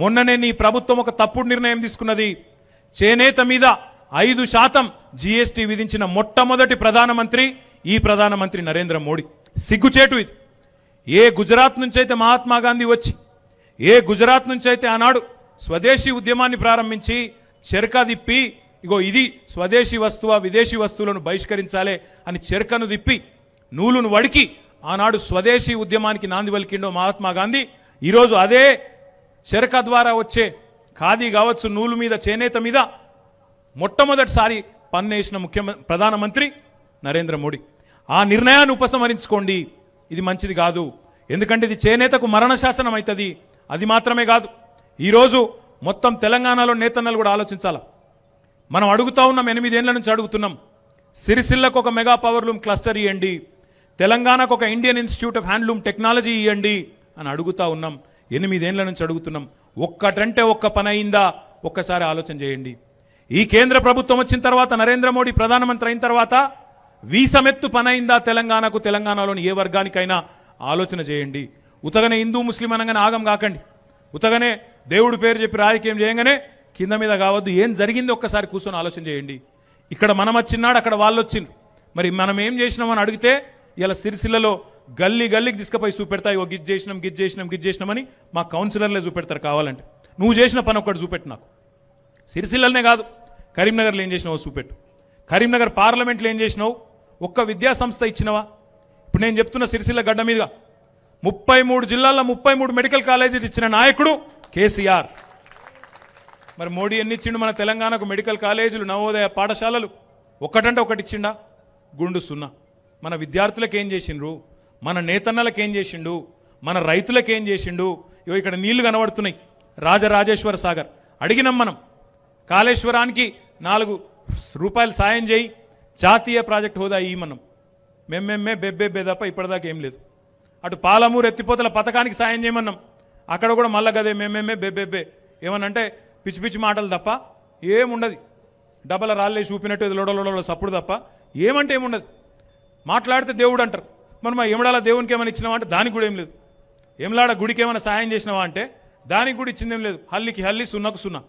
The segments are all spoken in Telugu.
మొన్ననే నీ ప్రభుత్వం ఒక తప్పుడు నిర్ణయం తీసుకున్నది చేనేత మీద ఐదు శాతం జిఎస్టి విధించిన మొట్టమొదటి ప్రధానమంత్రి ఈ ప్రధానమంత్రి నరేంద్ర మోడీ సిగ్గుచేటు ఇది ఏ గుజరాత్ నుంచి అయితే మహాత్మా గాంధీ వచ్చి ఏ గుజరాత్ నుంచి అయితే ఆనాడు స్వదేశీ ఉద్యమాన్ని ప్రారంభించి చెరక దిప్పి ఇగో ఇది స్వదేశీ వస్తువ విదేశీ వస్తువులను బహిష్కరించాలే అని చెరకను దిప్పి నూలును వడికి ఆనాడు స్వదేశీ ఉద్యమానికి నాంది పలికిండో మహాత్మా గాంధీ ఈరోజు అదే చెరక ద్వారా వచ్చే ఖాదీ కావచ్చు నూలు మీద చేనేత మీద మొట్టమొదటిసారి పన్నేసిన ముఖ్యమంత్రి ప్రధానమంత్రి నరేంద్ర మోడీ ఆ నిర్ణయాన్ని ఉపసంహరించుకోండి ఇది మంచిది కాదు ఎందుకంటే ఇది చేనేతకు మరణ శాసనం అవుతుంది అది మాత్రమే కాదు ఈరోజు మొత్తం తెలంగాణలో నేతన్నలు కూడా ఆలోచించాలా మనం అడుగుతా ఉన్నాం ఎనిమిదేళ్ల నుంచి అడుగుతున్నాం సిరిసిల్లకు ఒక మెగా పవర్ లూమ్ క్లస్టర్ ఇవ్వండి తెలంగాణకు ఒక Indian institute of handloom technology ఇవ్వండి అని అడుగుతా ఉన్నాం ఎనిమిదేళ్ల నుంచి అడుగుతున్నాం ఒక్కటంటే ఒక్క పని అయిందా ఒక్కసారి ఆలోచన చేయండి ఈ కేంద్ర ప్రభుత్వం వచ్చిన తర్వాత నరేంద్ర మోడీ ప్రధానమంత్రి అయిన తర్వాత వీసమెత్తు పని అయిందా తెలంగాణకు తెలంగాణలోని ఏ వర్గానికైనా ఆలోచన చేయండి ఉతగనే హిందూ ముస్లిం అనగానే ఆగం కాకండి ఉతగనే దేవుడి పేరు చెప్పి రాజకీయం చేయగానే కింద మీద కావద్దు ఏం జరిగింది ఒక్కసారి కూర్చొని ఆలోచన చేయండి ఇక్కడ మనం వచ్చిన్నాడు అక్కడ వాళ్ళు వచ్చింది మరి మనం ఏం చేసినామని అడిగితే ఇలా సిరిసిల్లలో గల్లీ గల్లీకి తీసుకుపోయి చూపెడతాయి ఓ గిజ్ చేసినాం గిజ్ చేసినాం గిజ్ చేసినామని మా కౌన్సిలర్లే చూపెడతారు కావాలంటే నువ్వు చేసిన పని ఒకటి చూపెట్టు నాకు సిరిసిల్లనే కాదు కరీంనగర్లో ఏం చేసినావు చూపెట్టు కరీంనగర్ పార్లమెంట్లో ఏం చేసినావు ఒక్క విద్యా సంస్థ ఇచ్చినవా ఇప్పుడు నేను చెప్తున్న సిరిసిల్ల గడ్డ మీద ముప్పై మూడు జిల్లాల్లో ముప్పై మూడు మెడికల్ కాలేజీలు ఇచ్చిన నాయకుడు కేసీఆర్ మరి మోడీ ఎన్ని ఇచ్చిండు మన తెలంగాణకు మెడికల్ కాలేజీలు నవోదయ పాఠశాలలు ఒకటంటే ఒకటి ఇచ్చిండా గుండు సున్నా మన విద్యార్థులకు ఏం చేసిండ్రు మన నేతన్నలకు ఏం చేసిండు మన రైతులకు ఏం చేసిండు ఇవి ఇక్కడ నీళ్లు కనబడుతున్నాయి రాజరాజేశ్వర సాగర్ అడిగినాం మనం కాళేశ్వరానికి నాలుగు రూపాయలు సాయం చేయి జాతీయ ప్రాజెక్ట్ హోదా ఈ మనం మేమేమే బెబ్బెబ్బే తప్ప ఇప్పటిదాకా ఏం లేదు అటు పాలమూరు ఎత్తిపోతల పథకానికి సాయం చేయమన్నాం అక్కడ కూడా మళ్ళా గదే మేమేమే బెబ్బెబ్బే ఏమనంటే పిచ్చి పిచ్చి మాటలు తప్ప ఏముండదు డబ్బల రాళ్ళే చూపినట్టు ఇది లోడలోడలో సప్పుడు తప్ప ఏమంటే ఏముండదు మాట్లాడితే దేవుడు అంటారు మనం మా ఎమడాల దేవునికి ఏమైనా ఇచ్చినావా అంటే దానికి కూడా ఏం లేదు ఎమలాడ గుడికి ఏమైనా సహాయం చేసినావా అంటే దానికి కూడా ఇచ్చిందేం లేదు హల్లికి హల్లి సున్నకు సున్నా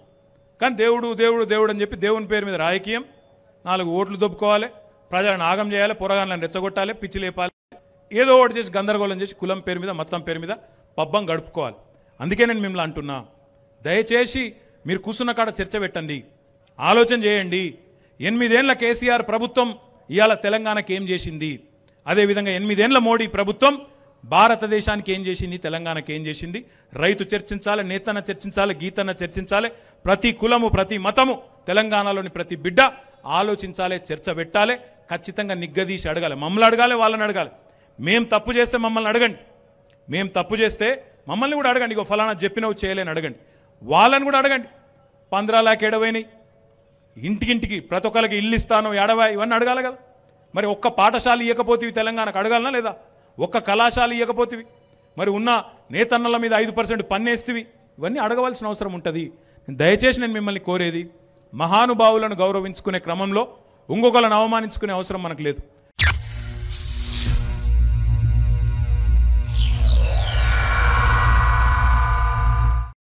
కానీ దేవుడు దేవుడు దేవుడు అని చెప్పి దేవుని పేరు మీద రాజకీయం నాలుగు ఓట్లు దొబ్బుకోవాలి ప్రజలను ఆగం చేయాలి పొరగాలను రెచ్చగొట్టాలి పిచ్చి లేపాలి ఏదో ఒకటి చేసి గందరగోళం చేసి కులం పేరు మీద మొత్తం పేరు మీద పబ్బం గడుపుకోవాలి అందుకే నేను మిమ్మల్ని అంటున్నా దయచేసి మీరు కూర్చున్న కాడ చర్చ పెట్టండి ఆలోచన చేయండి ఎనిమిదేళ్ల కేసీఆర్ ప్రభుత్వం ఇవాళ తెలంగాణకి ఏం చేసింది అదేవిధంగా ఎనిమిదేళ్ల మోడీ ప్రభుత్వం భారతదేశానికి ఏం చేసింది తెలంగాణకి ఏం చేసింది రైతు చర్చించాలి నేతన్న చర్చించాలి గీతన్న చర్చించాలి ప్రతి కులము ప్రతి మతము తెలంగాణలోని ప్రతి బిడ్డ ఆలోచించాలి చర్చ పెట్టాలి ఖచ్చితంగా నిగ్గదీసి అడగాలి మమ్మల్ని అడగాలి వాళ్ళని అడగాలి మేం తప్పు చేస్తే మమ్మల్ని అడగండి మేం తప్పు చేస్తే మమ్మల్ని కూడా అడగండి ఇక ఫలానా చెప్పినవి చేయలేని అడగండి వాళ్ళని కూడా అడగండి పంద్రాలాకి ఎడవైనాయి ఇంటికింటికి ప్రతి ఒక్కరికి ఇల్లు ఇస్తాను ఎడవా ఇవన్నీ అడగాలి కదా మరి ఒక్క పాఠశాల ఇవ్వకపోతే తెలంగాణకు అడగాలనా లేదా ఒక్క కళాశాల ఇవ్వకపోతే మరి ఉన్న నేతన్నల మీద ఐదు పర్సెంట్ పన్నేస్తువి ఇవన్నీ అడగవలసిన అవసరం ఉంటుంది దయచేసి నేను మిమ్మల్ని కోరేది మహానుభావులను గౌరవించుకునే క్రమంలో ఇంకొకళ్ళని అవమానించుకునే అవసరం మనకు లేదు